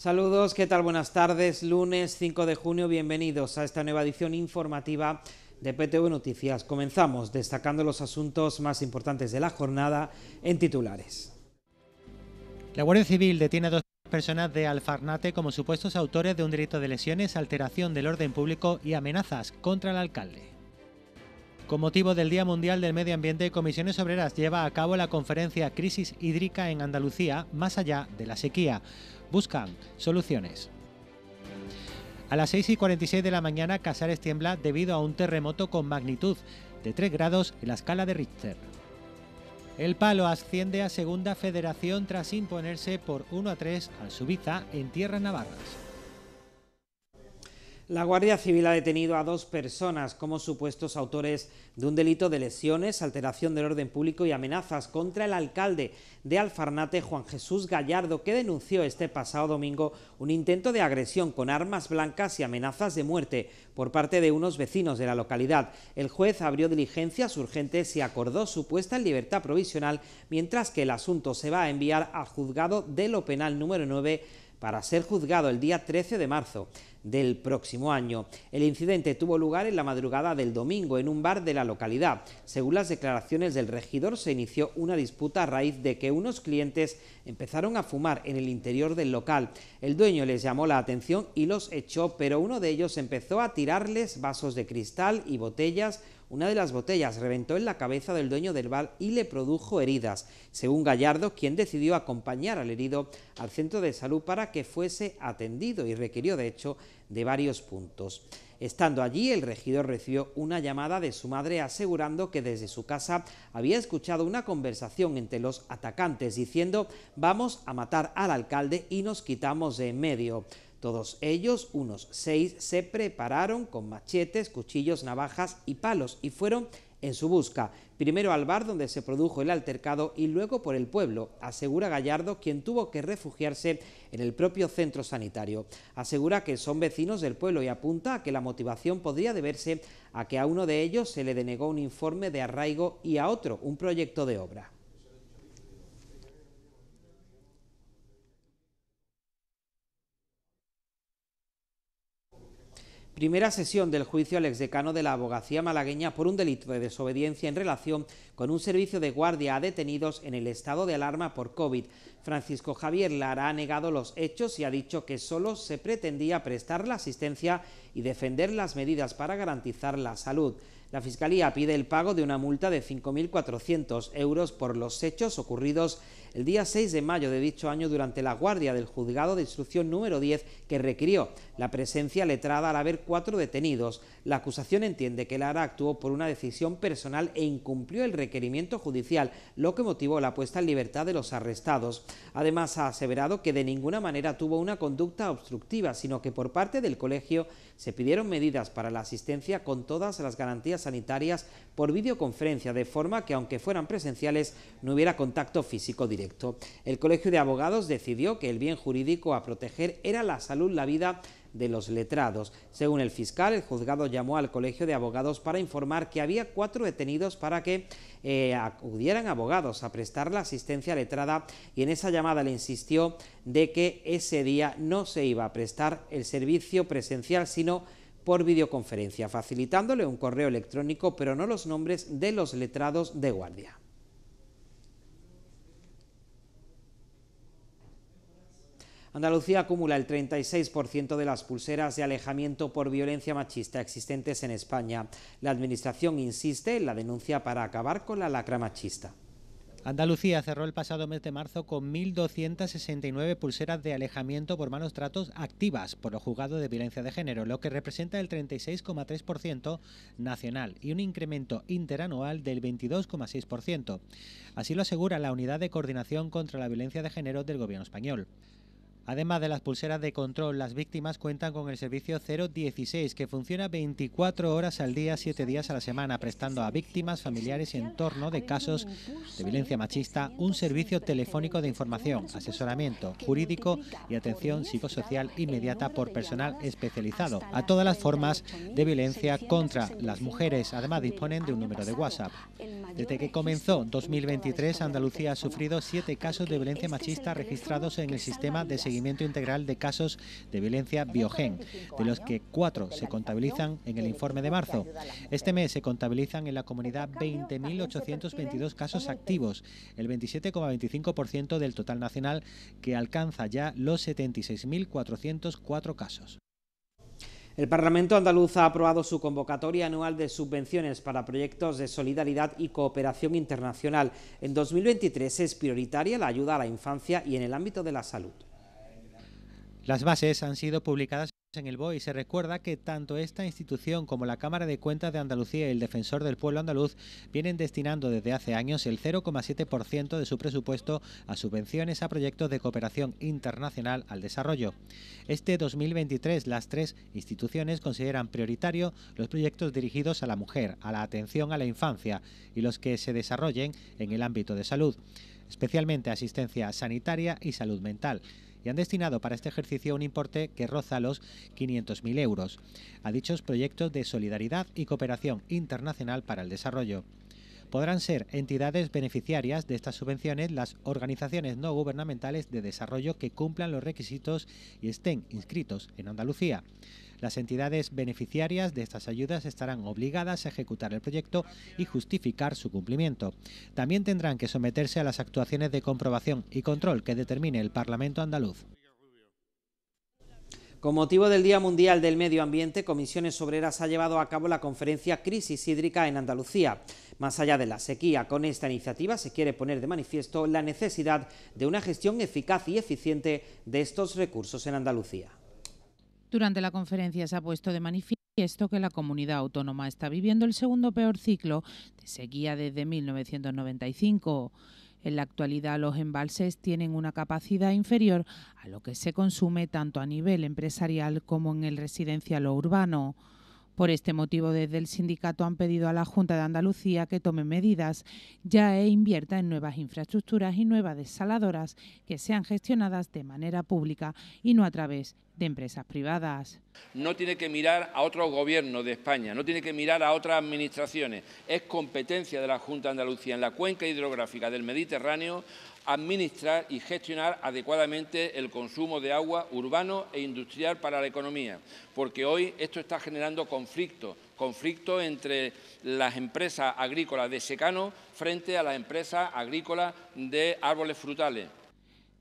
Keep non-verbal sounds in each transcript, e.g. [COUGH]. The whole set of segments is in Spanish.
Saludos, ¿qué tal? Buenas tardes. Lunes 5 de junio, bienvenidos a esta nueva edición informativa de PTV Noticias. Comenzamos destacando los asuntos más importantes de la jornada en titulares. La Guardia Civil detiene a dos personas de Alfarnate como supuestos autores de un delito de lesiones, alteración del orden público y amenazas contra el alcalde. Con motivo del Día Mundial del Medio Ambiente, Comisiones Obreras lleva a cabo la conferencia Crisis Hídrica en Andalucía, más allá de la sequía. Buscan soluciones. A las 6 y 46 de la mañana, Casares tiembla debido a un terremoto con magnitud de 3 grados en la escala de Richter. El Palo asciende a Segunda Federación tras imponerse por 1 a 3 al Subiza en tierras navarras. La Guardia Civil ha detenido a dos personas como supuestos autores de un delito de lesiones, alteración del orden público y amenazas contra el alcalde de Alfarnate, Juan Jesús Gallardo, que denunció este pasado domingo un intento de agresión con armas blancas y amenazas de muerte por parte de unos vecinos de la localidad. El juez abrió diligencias urgentes y acordó su puesta en libertad provisional, mientras que el asunto se va a enviar al juzgado de lo penal número 9 para ser juzgado el día 13 de marzo del próximo año. El incidente tuvo lugar en la madrugada del domingo en un bar de la localidad. Según las declaraciones del regidor, se inició una disputa a raíz de que unos clientes empezaron a fumar en el interior del local. El dueño les llamó la atención y los echó, pero uno de ellos empezó a tirarles vasos de cristal y botellas una de las botellas reventó en la cabeza del dueño del bar y le produjo heridas, según Gallardo, quien decidió acompañar al herido al centro de salud para que fuese atendido y requirió, de hecho, de varios puntos. Estando allí, el regidor recibió una llamada de su madre asegurando que desde su casa había escuchado una conversación entre los atacantes diciendo vamos a matar al alcalde y nos quitamos de en medio. Todos ellos, unos seis, se prepararon con machetes, cuchillos, navajas y palos y fueron en su busca, primero al bar donde se produjo el altercado y luego por el pueblo, asegura Gallardo, quien tuvo que refugiarse en el propio centro sanitario. Asegura que son vecinos del pueblo y apunta a que la motivación podría deberse a que a uno de ellos se le denegó un informe de arraigo y a otro un proyecto de obra. Primera sesión del juicio al exdecano de la abogacía malagueña por un delito de desobediencia en relación con un servicio de guardia a detenidos en el estado de alarma por COVID. Francisco Javier Lara ha negado los hechos y ha dicho que solo se pretendía prestar la asistencia y defender las medidas para garantizar la salud. La Fiscalía pide el pago de una multa de 5.400 euros por los hechos ocurridos el día 6 de mayo de dicho año durante la guardia del juzgado de instrucción número 10 que requirió la presencia letrada al haber cuatro detenidos. La acusación entiende que Lara actuó por una decisión personal e incumplió el requerimiento judicial, lo que motivó la puesta en libertad de los arrestados. Además, ha aseverado que de ninguna manera tuvo una conducta obstructiva, sino que por parte del colegio se pidieron medidas para la asistencia con todas las garantías sanitarias por videoconferencia, de forma que aunque fueran presenciales no hubiera contacto físico directo. El Colegio de Abogados decidió que el bien jurídico a proteger era la salud, la vida de los letrados. Según el fiscal, el juzgado llamó al Colegio de Abogados para informar que había cuatro detenidos para que eh, acudieran abogados a prestar la asistencia letrada y en esa llamada le insistió de que ese día no se iba a prestar el servicio presencial, sino por videoconferencia, facilitándole un correo electrónico, pero no los nombres de los letrados de guardia. Andalucía acumula el 36% de las pulseras de alejamiento por violencia machista existentes en España. La Administración insiste en la denuncia para acabar con la lacra machista. Andalucía cerró el pasado mes de marzo con 1.269 pulseras de alejamiento por malos tratos activas por los jugado de violencia de género, lo que representa el 36,3% nacional y un incremento interanual del 22,6%. Así lo asegura la Unidad de Coordinación contra la Violencia de Género del Gobierno español. Además de las pulseras de control, las víctimas cuentan con el servicio 016, que funciona 24 horas al día, 7 días a la semana, prestando a víctimas, familiares y entorno de casos de violencia machista un servicio telefónico de información, asesoramiento jurídico y atención psicosocial inmediata por personal especializado a todas las formas de violencia contra las mujeres. Además, disponen de un número de WhatsApp. Desde que comenzó 2023, Andalucía ha sufrido 7 casos de violencia machista registrados en el sistema de seguimiento integral de casos de violencia biogen, de los que cuatro se contabilizan en el informe de marzo. Este mes se contabilizan en la comunidad 20.822 casos activos, el 27,25% del total nacional, que alcanza ya los 76.404 casos. El Parlamento andaluz ha aprobado su convocatoria anual de subvenciones para proyectos de solidaridad y cooperación internacional. En 2023 es prioritaria la ayuda a la infancia y en el ámbito de la salud. Las bases han sido publicadas en el BOE y se recuerda que tanto esta institución como la Cámara de Cuentas de Andalucía y el Defensor del Pueblo Andaluz vienen destinando desde hace años el 0,7% de su presupuesto a subvenciones a proyectos de cooperación internacional al desarrollo. Este 2023 las tres instituciones consideran prioritario los proyectos dirigidos a la mujer, a la atención a la infancia y los que se desarrollen en el ámbito de salud, especialmente asistencia sanitaria y salud mental y han destinado para este ejercicio un importe que roza los 500.000 euros a dichos proyectos de solidaridad y cooperación internacional para el desarrollo. Podrán ser entidades beneficiarias de estas subvenciones las organizaciones no gubernamentales de desarrollo que cumplan los requisitos y estén inscritos en Andalucía. Las entidades beneficiarias de estas ayudas estarán obligadas a ejecutar el proyecto y justificar su cumplimiento. También tendrán que someterse a las actuaciones de comprobación y control que determine el Parlamento andaluz. Con motivo del Día Mundial del Medio Ambiente, Comisiones Obreras ha llevado a cabo la conferencia Crisis Hídrica en Andalucía. Más allá de la sequía, con esta iniciativa se quiere poner de manifiesto la necesidad de una gestión eficaz y eficiente de estos recursos en Andalucía. Durante la conferencia se ha puesto de manifiesto que la comunidad autónoma está viviendo el segundo peor ciclo de sequía desde 1995. En la actualidad los embalses tienen una capacidad inferior a lo que se consume tanto a nivel empresarial como en el residencial o urbano. Por este motivo, desde el sindicato han pedido a la Junta de Andalucía que tome medidas ya e invierta en nuevas infraestructuras y nuevas desaladoras que sean gestionadas de manera pública y no a través de empresas privadas. No tiene que mirar a otro gobierno de España, no tiene que mirar a otras administraciones. Es competencia de la Junta de Andalucía en la cuenca hidrográfica del Mediterráneo administrar y gestionar adecuadamente el consumo de agua urbano e industrial para la economía, porque hoy esto está generando conflicto, conflicto entre las empresas agrícolas de secano frente a las empresas agrícolas de árboles frutales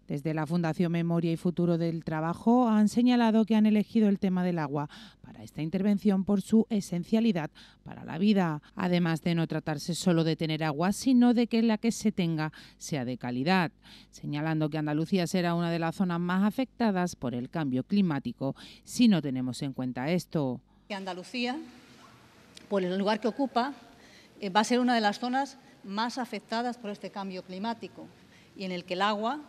desde la Fundación Memoria y Futuro del Trabajo han señalado que han elegido el tema del agua para esta intervención por su esencialidad para la vida, además de no tratarse solo de tener agua, sino de que la que se tenga sea de calidad, señalando que Andalucía será una de las zonas más afectadas por el cambio climático si no tenemos en cuenta esto. Andalucía, por el lugar que ocupa, eh, va a ser una de las zonas más afectadas por este cambio climático y en el que el agua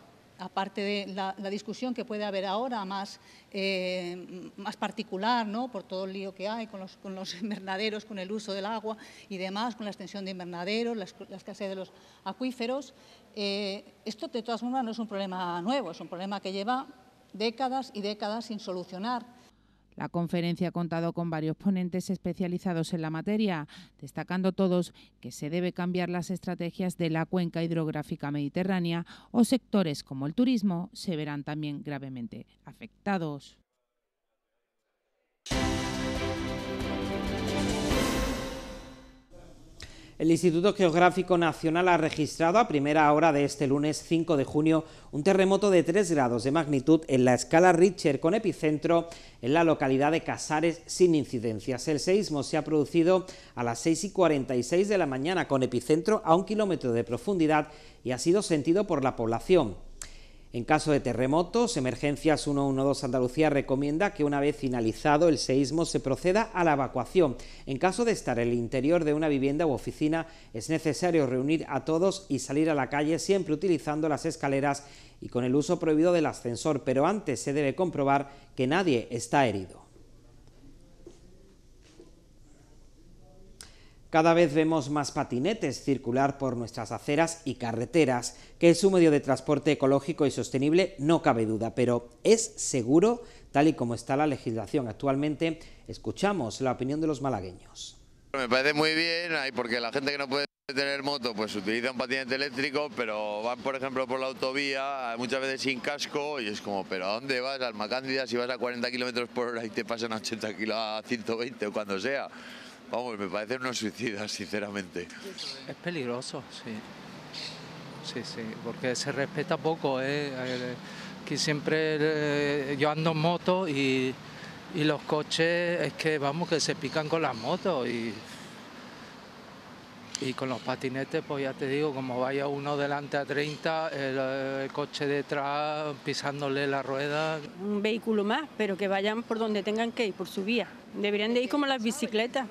aparte de la, discusión que puede haber ahora más, eh, más particular, ¿no? por todo el lío que hay con los, [LAUGHS] invernaderos, con el uso del agua y demás, con la extensión de invernaderos, la, escasez de los acuíferos, eh, esto de todas formas no es un problema nuevo, es un problema que lleva décadas y décadas sin solucionar la conferencia ha contado con varios ponentes especializados en la materia, destacando todos que se debe cambiar las estrategias de la cuenca hidrográfica mediterránea o sectores como el turismo se verán también gravemente afectados. El Instituto Geográfico Nacional ha registrado a primera hora de este lunes 5 de junio un terremoto de 3 grados de magnitud en la escala Richter con epicentro en la localidad de Casares sin incidencias. El seísmo se ha producido a las 6 y 46 de la mañana con epicentro a un kilómetro de profundidad y ha sido sentido por la población. En caso de terremotos, Emergencias 112 Andalucía recomienda que una vez finalizado el seísmo se proceda a la evacuación. En caso de estar en el interior de una vivienda u oficina, es necesario reunir a todos y salir a la calle siempre utilizando las escaleras y con el uso prohibido del ascensor, pero antes se debe comprobar que nadie está herido. Cada vez vemos más patinetes circular por nuestras aceras y carreteras, que es un medio de transporte ecológico y sostenible, no cabe duda, pero ¿es seguro tal y como está la legislación actualmente? Escuchamos la opinión de los malagueños. Me parece muy bien, porque la gente que no puede tener moto, pues utiliza un patinete eléctrico, pero van, por ejemplo, por la autovía, muchas veces sin casco, y es como, ¿pero a dónde vas? al Macándida, si vas a 40 kilómetros por hora y te pasan 80 km a 120 o cuando sea. Vamos, me parece una suicida, sinceramente. Es peligroso, sí. Sí, sí, porque se respeta poco, ¿eh? eh que siempre eh, yo ando en moto y, los coches es que, vamos, que se pican con las motos y... con los patinetes, pues ya te digo, como vaya uno delante a 30, el, eh, el, coche detrás pisándole la rueda. Un vehículo más, pero que vayan por donde tengan que ir, por su vía. Deberían de ir como las bicicletas.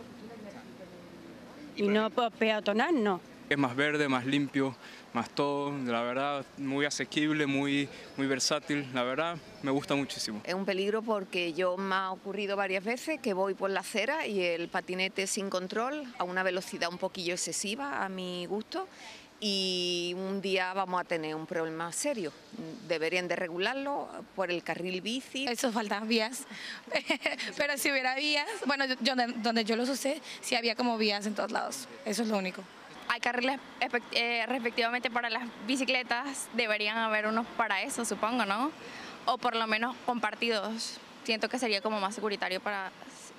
Y no peatonal, no. Es más verde, más limpio, más todo, la verdad, muy asequible, muy, muy versátil, la verdad, me gusta muchísimo. Es un peligro porque yo me ha ocurrido varias veces que voy por la acera y el patinete sin control, a una velocidad un poquillo excesiva a mi gusto, y un día vamos a tener un problema serio. Deberían de regularlo por el carril bici. Eso faltan vías, [LAUGHS] pero si hubiera vías, bueno, donde yo los usé, sí había como vías en todos lados, eso es lo único. Hay carriles eh, respectivamente para las bicicletas, deberían haber unos para eso, supongo, ¿no? O por lo menos compartidos. Siento que sería como más seguritario para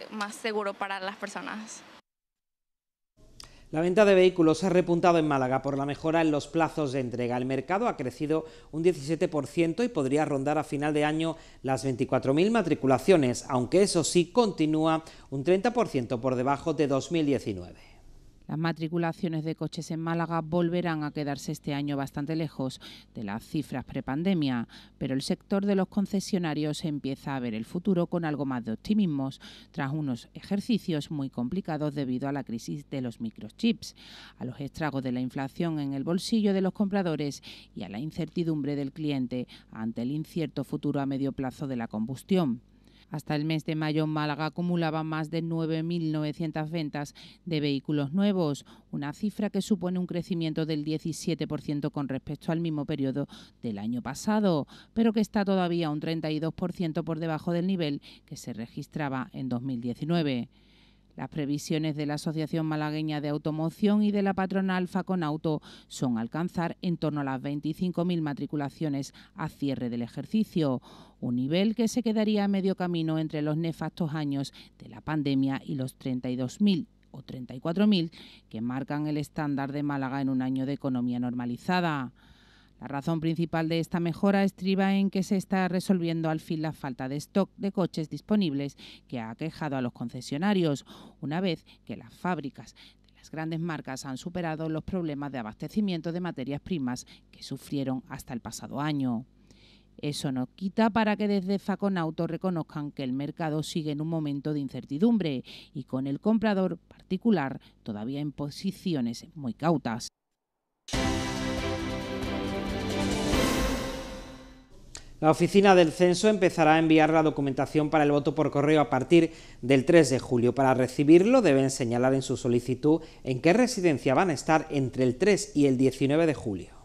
más seguro para las personas. La venta de vehículos ha repuntado en Málaga por la mejora en los plazos de entrega. El mercado ha crecido un 17% y podría rondar a final de año las 24.000 matriculaciones, aunque eso sí continúa un 30% por debajo de 2019. Las matriculaciones de coches en Málaga volverán a quedarse este año bastante lejos de las cifras prepandemia, pero el sector de los concesionarios empieza a ver el futuro con algo más de optimismo tras unos ejercicios muy complicados debido a la crisis de los microchips, a los estragos de la inflación en el bolsillo de los compradores y a la incertidumbre del cliente ante el incierto futuro a medio plazo de la combustión. Hasta el mes de mayo, Málaga acumulaba más de 9.900 ventas de vehículos nuevos, una cifra que supone un crecimiento del 17% con respecto al mismo periodo del año pasado, pero que está todavía un 32% por debajo del nivel que se registraba en 2019. Las previsiones de la Asociación Malagueña de Automoción y de la patronal Auto son alcanzar en torno a las 25.000 matriculaciones a cierre del ejercicio, un nivel que se quedaría a medio camino entre los nefastos años de la pandemia y los 32.000 o 34.000 que marcan el estándar de Málaga en un año de economía normalizada. La razón principal de esta mejora estriba en que se está resolviendo al fin la falta de stock de coches disponibles que ha aquejado a los concesionarios, una vez que las fábricas de las grandes marcas han superado los problemas de abastecimiento de materias primas que sufrieron hasta el pasado año. Eso no quita para que desde Faconauto reconozcan que el mercado sigue en un momento de incertidumbre y con el comprador particular todavía en posiciones muy cautas. La oficina del censo empezará a enviar la documentación para el voto por correo a partir del 3 de julio. Para recibirlo deben señalar en su solicitud en qué residencia van a estar entre el 3 y el 19 de julio.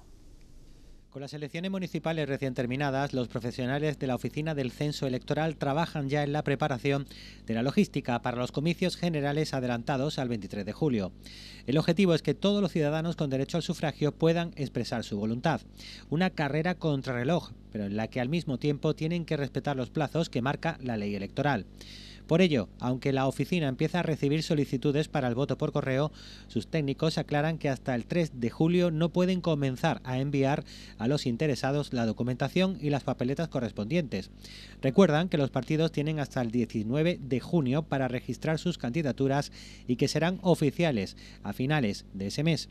Con las elecciones municipales recién terminadas, los profesionales de la Oficina del Censo Electoral trabajan ya en la preparación de la logística para los comicios generales adelantados al 23 de julio. El objetivo es que todos los ciudadanos con derecho al sufragio puedan expresar su voluntad. Una carrera contra reloj, pero en la que al mismo tiempo tienen que respetar los plazos que marca la ley electoral. Por ello, aunque la oficina empieza a recibir solicitudes para el voto por correo, sus técnicos aclaran que hasta el 3 de julio no pueden comenzar a enviar a los interesados la documentación y las papeletas correspondientes. Recuerdan que los partidos tienen hasta el 19 de junio para registrar sus candidaturas y que serán oficiales a finales de ese mes.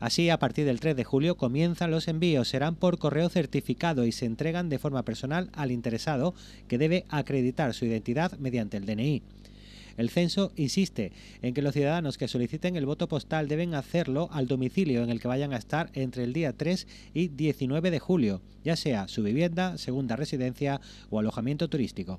Así, a partir del 3 de julio comienzan los envíos, serán por correo certificado y se entregan de forma personal al interesado que debe acreditar su identidad mediante el el censo insiste en que los ciudadanos que soliciten el voto postal deben hacerlo al domicilio en el que vayan a estar entre el día 3 y 19 de julio, ya sea su vivienda, segunda residencia o alojamiento turístico.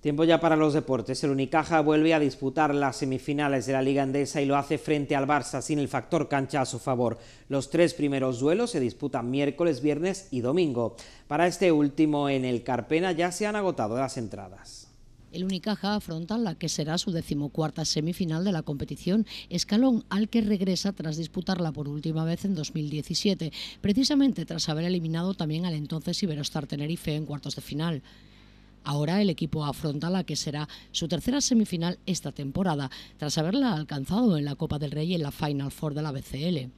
Tiempo ya para los deportes. El Unicaja vuelve a disputar las semifinales de la Liga Andesa y lo hace frente al Barça sin el factor cancha a su favor. Los tres primeros duelos se disputan miércoles, viernes y domingo. Para este último en el Carpena ya se han agotado las entradas. El Unicaja afronta la que será su decimocuarta semifinal de la competición, escalón al que regresa tras disputarla por última vez en 2017, precisamente tras haber eliminado también al entonces Iberostar Tenerife en cuartos de final. Ahora el equipo afronta la que será su tercera semifinal esta temporada, tras haberla alcanzado en la Copa del Rey y en la Final Four de la BCL.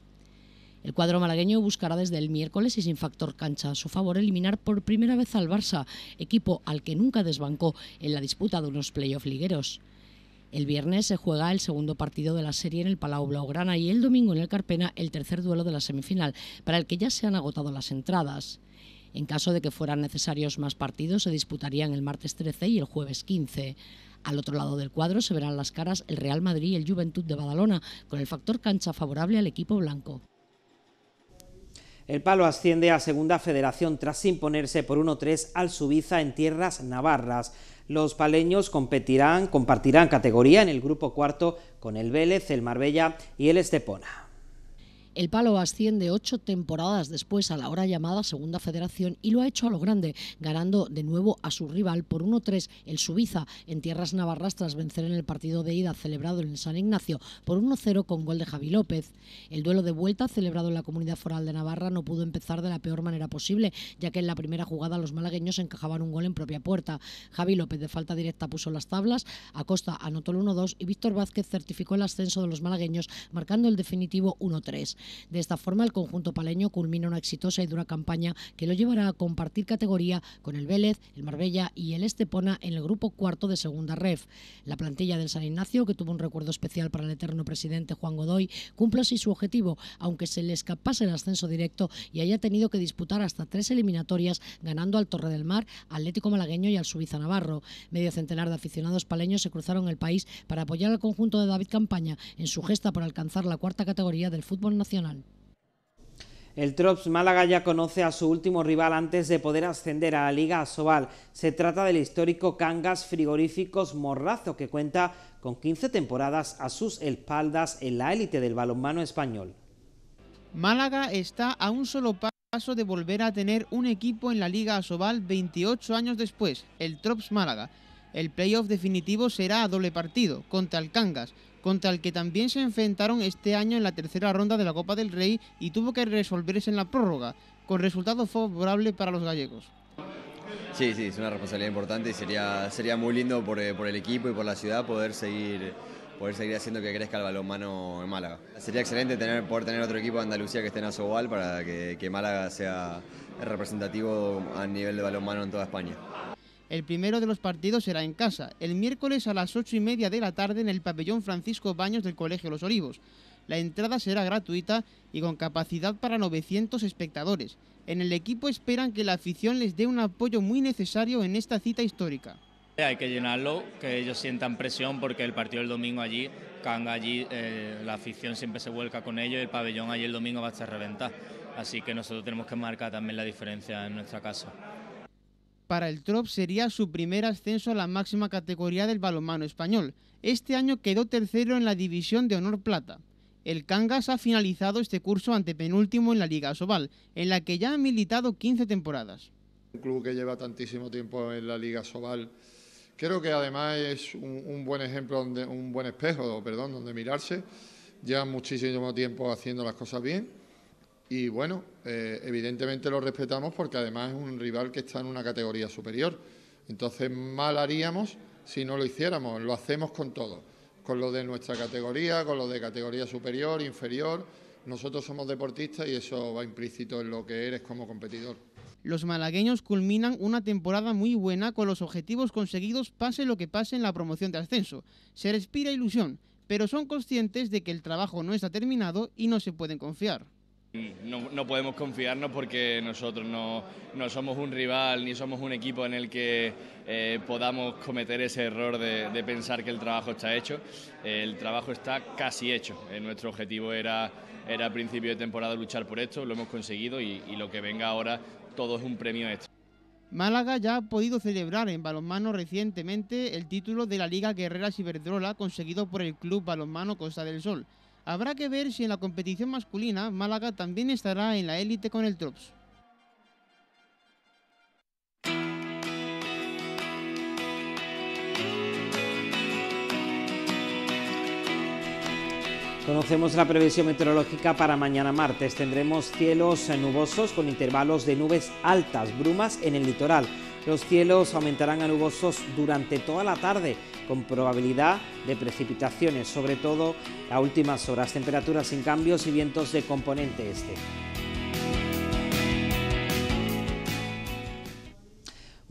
El cuadro malagueño buscará desde el miércoles y sin factor cancha a su favor eliminar por primera vez al Barça, equipo al que nunca desbancó en la disputa de unos playoff ligueros. El viernes se juega el segundo partido de la serie en el Palau Blaugrana y el domingo en el Carpena el tercer duelo de la semifinal, para el que ya se han agotado las entradas. En caso de que fueran necesarios más partidos, se disputarían el martes 13 y el jueves 15. Al otro lado del cuadro se verán las caras el Real Madrid y el Juventud de Badalona, con el factor cancha favorable al equipo blanco. El Palo asciende a Segunda Federación tras imponerse por 1-3 al Subiza en tierras navarras. Los paleños competirán, compartirán categoría en el grupo cuarto con el Vélez, el Marbella y el Estepona. El Palo asciende ocho temporadas después a la hora llamada Segunda Federación y lo ha hecho a lo grande, ganando de nuevo a su rival por 1-3 el Subiza en tierras navarras tras vencer en el partido de ida celebrado en San Ignacio por 1-0 con gol de Javi López. El duelo de vuelta celebrado en la Comunidad Foral de Navarra no pudo empezar de la peor manera posible, ya que en la primera jugada los malagueños encajaban un gol en propia puerta. Javi López de falta directa puso las tablas, Acosta anotó el 1-2 y Víctor Vázquez certificó el ascenso de los malagueños marcando el definitivo 1-3. De esta forma, el conjunto paleño culmina una exitosa y dura campaña que lo llevará a compartir categoría con el Vélez, el Marbella y el Estepona en el grupo cuarto de segunda ref. La plantilla del San Ignacio, que tuvo un recuerdo especial para el eterno presidente Juan Godoy, cumple así su objetivo, aunque se le escapase el ascenso directo y haya tenido que disputar hasta tres eliminatorias, ganando al Torre del Mar, Atlético Malagueño y al Subiza Navarro. Medio centenar de aficionados paleños se cruzaron el país para apoyar al conjunto de David Campaña en su gesta por alcanzar la cuarta categoría del fútbol nacional. El Trops Málaga ya conoce a su último rival antes de poder ascender a la Liga Asobal. Se trata del histórico Cangas Frigoríficos Morrazo, que cuenta con 15 temporadas a sus espaldas en la élite del balonmano español. Málaga está a un solo paso de volver a tener un equipo en la Liga Asobal 28 años después, el Trops Málaga. El playoff definitivo será a doble partido, contra el Cangas, contra el que también se enfrentaron este año en la tercera ronda de la Copa del Rey y tuvo que resolverse en la prórroga, con resultado favorable para los gallegos. Sí, sí, es una responsabilidad importante y sería, sería muy lindo por, eh, por el equipo y por la ciudad poder seguir poder seguir haciendo que crezca el balonmano en Málaga. Sería excelente tener, poder tener otro equipo de Andalucía que esté en Asobal para que, que Málaga sea representativo a nivel de balonmano en toda España. El primero de los partidos será en casa, el miércoles a las 8 y media de la tarde en el pabellón Francisco Baños del Colegio Los Olivos. La entrada será gratuita y con capacidad para 900 espectadores. En el equipo esperan que la afición les dé un apoyo muy necesario en esta cita histórica. Hay que llenarlo, que ellos sientan presión porque el partido del domingo allí, Canga allí, eh, la afición siempre se vuelca con ellos y el pabellón allí el domingo va a estar reventado. Así que nosotros tenemos que marcar también la diferencia en nuestra casa para el Trop sería su primer ascenso a la máxima categoría del balonmano español. Este año quedó tercero en la división de honor plata. El Cangas ha finalizado este curso antepenúltimo en la Liga Sobal, en la que ya ha militado 15 temporadas. Un club que lleva tantísimo tiempo en la Liga Sobal, creo que además es un, buen ejemplo, un buen espejo, perdón, donde mirarse. Lleva muchísimo tiempo haciendo las cosas bien y bueno, eh, evidentemente lo respetamos porque además es un rival que está en una categoría superior. Entonces mal haríamos si no lo hiciéramos, lo hacemos con todo, con lo de nuestra categoría, con lo de categoría superior, inferior. Nosotros somos deportistas y eso va implícito en lo que eres como competidor. Los malagueños culminan una temporada muy buena con los objetivos conseguidos pase lo que pase en la promoción de ascenso. Se respira ilusión, pero son conscientes de que el trabajo no está terminado y no se pueden confiar. No, podemos confiarnos porque nosotros no, somos un rival ni somos un equipo en el que eh, podamos cometer ese error de, pensar que el trabajo está hecho. el trabajo está casi hecho. Eh, nuestro objetivo era, a principio de temporada luchar por esto, lo hemos conseguido y, lo que venga ahora todo es un premio extra. Málaga ya ha podido celebrar en balonmano recientemente el título de la Liga Guerrera Ciberdrola conseguido por el Club Balonmano Costa del Sol. Habrá que ver si en la competición masculina Málaga también estará en la élite con el Trops. Conocemos la previsión meteorológica para mañana martes. Tendremos cielos nubosos con intervalos de nubes altas, brumas en el litoral. Los cielos aumentarán a nubosos durante toda la tarde, con probabilidad de precipitaciones, sobre todo a últimas horas. Temperaturas sin cambios y vientos de componente este.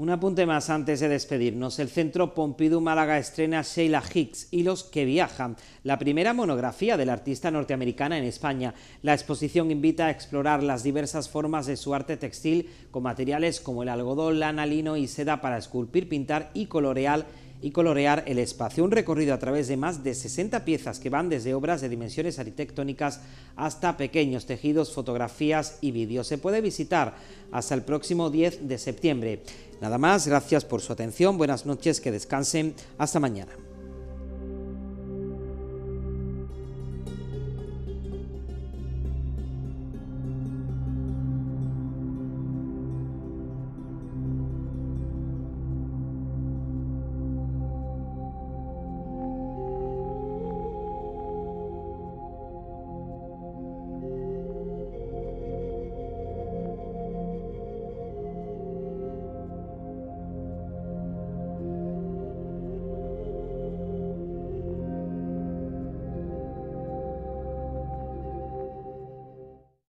Un apunte más antes de despedirnos. El Centro Pompidou Málaga estrena Sheila Hicks, y los que viajan, la primera monografía del artista norteamericana en España. La exposición invita a explorar las diversas formas de su arte textil con materiales como el algodón, lana, lino y seda para esculpir, pintar y colorear y colorear el espacio. Un recorrido a través de más de 60 piezas que van desde obras de dimensiones arquitectónicas hasta pequeños tejidos, fotografías y vídeos. Se puede visitar hasta el próximo 10 de septiembre. Nada más, gracias por su atención, buenas noches, que descansen, hasta mañana.